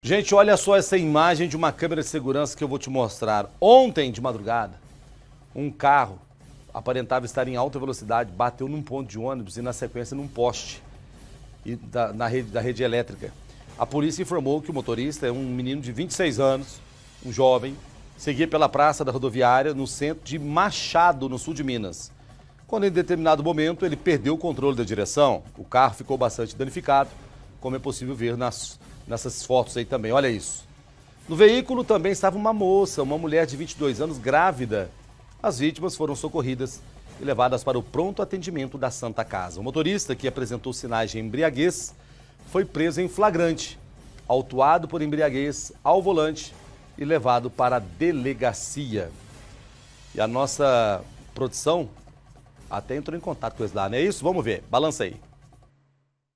Gente, olha só essa imagem de uma câmera de segurança que eu vou te mostrar. Ontem, de madrugada, um carro aparentava estar em alta velocidade, bateu num ponto de ônibus e, na sequência, num poste e da, na rede, da rede elétrica. A polícia informou que o motorista é um menino de 26 anos, um jovem, seguia pela praça da rodoviária no centro de Machado, no sul de Minas. Quando, em determinado momento, ele perdeu o controle da direção, o carro ficou bastante danificado, como é possível ver nas nessas fotos aí também. Olha isso. No veículo também estava uma moça, uma mulher de 22 anos grávida. As vítimas foram socorridas e levadas para o pronto atendimento da Santa Casa. O motorista, que apresentou sinais de embriaguez, foi preso em flagrante, autuado por embriaguez ao volante e levado para a delegacia. E a nossa produção até entrou em contato com eles lá, não né? é isso? Vamos ver, balança aí.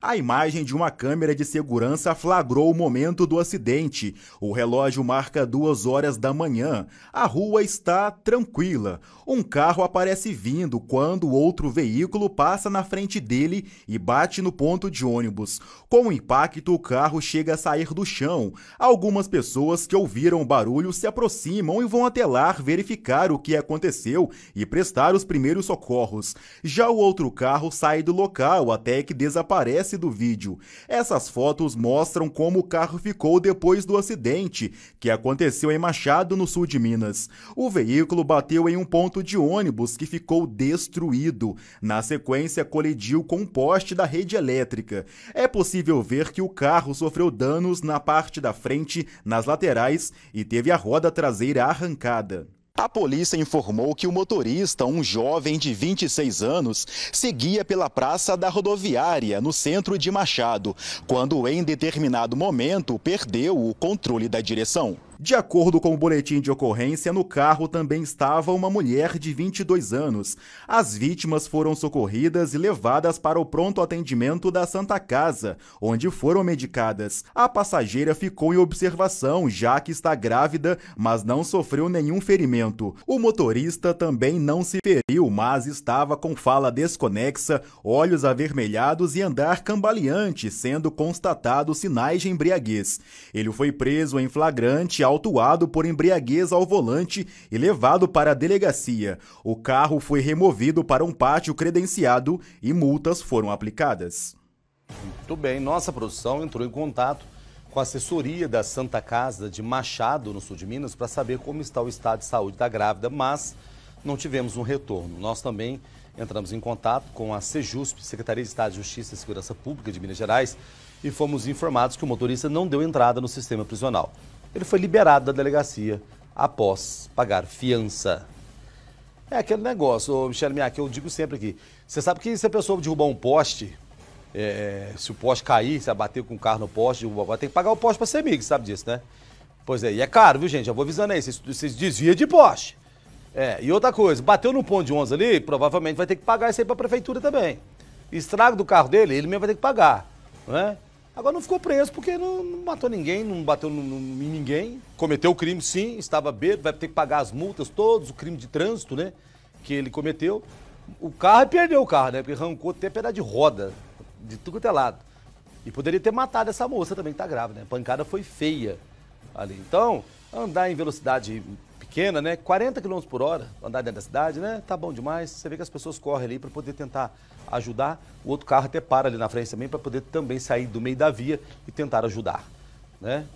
A imagem de uma câmera de segurança flagrou o momento do acidente. O relógio marca duas horas da manhã. A rua está tranquila. Um carro aparece vindo quando outro veículo passa na frente dele e bate no ponto de ônibus. Com o impacto, o carro chega a sair do chão. Algumas pessoas que ouviram o barulho se aproximam e vão até lá verificar o que aconteceu e prestar os primeiros socorros. Já o outro carro sai do local até que desaparece aparece do vídeo. Essas fotos mostram como o carro ficou depois do acidente, que aconteceu em Machado, no sul de Minas. O veículo bateu em um ponto de ônibus que ficou destruído. Na sequência, colidiu com um poste da rede elétrica. É possível ver que o carro sofreu danos na parte da frente, nas laterais e teve a roda traseira arrancada. A polícia informou que o motorista, um jovem de 26 anos, seguia pela praça da rodoviária, no centro de Machado, quando em determinado momento perdeu o controle da direção. De acordo com o boletim de ocorrência, no carro também estava uma mulher de 22 anos. As vítimas foram socorridas e levadas para o pronto atendimento da Santa Casa, onde foram medicadas. A passageira ficou em observação, já que está grávida, mas não sofreu nenhum ferimento. O motorista também não se feriu, mas estava com fala desconexa, olhos avermelhados e andar cambaleante, sendo constatados sinais de embriaguez. Ele foi preso em flagrante ao autuado por embriaguez ao volante e levado para a delegacia. O carro foi removido para um pátio credenciado e multas foram aplicadas. Muito bem, nossa produção entrou em contato com a assessoria da Santa Casa de Machado, no sul de Minas, para saber como está o estado de saúde da grávida, mas não tivemos um retorno. Nós também entramos em contato com a Sejusp, Secretaria de Estado de Justiça e Segurança Pública de Minas Gerais, e fomos informados que o motorista não deu entrada no sistema prisional. Ele foi liberado da delegacia após pagar fiança. É aquele negócio, ô Michel Miak, eu digo sempre aqui. Você sabe que se a pessoa derrubar um poste, é, é se o poste cair, se abater com o carro no poste, vai tem que pagar o poste para ser amigo, sabe disso, né? Pois é, e é caro, viu, gente? Já vou avisando aí, vocês, vocês desviam de poste. É, e outra coisa, bateu no ponto de 11 ali, provavelmente vai ter que pagar isso aí para a prefeitura também. Estrago do carro dele, ele mesmo vai ter que pagar, não é? Agora não ficou preso porque não, não matou ninguém, não bateu no, no, em ninguém. Cometeu o crime, sim, estava bêbado, vai ter que pagar as multas todos, o crime de trânsito, né? Que ele cometeu. O carro perdeu o carro, né? Porque arrancou até pedaço de roda, de tudo quanto é lado. E poderia ter matado essa moça também, que tá grávida, né? A pancada foi feia ali. Então, andar em velocidade pequena, né? 40 km por hora, andar dentro da cidade, né? Tá bom demais. Você vê que as pessoas correm ali para poder tentar ajudar. O outro carro até para ali na frente também para poder também sair do meio da via e tentar ajudar, né?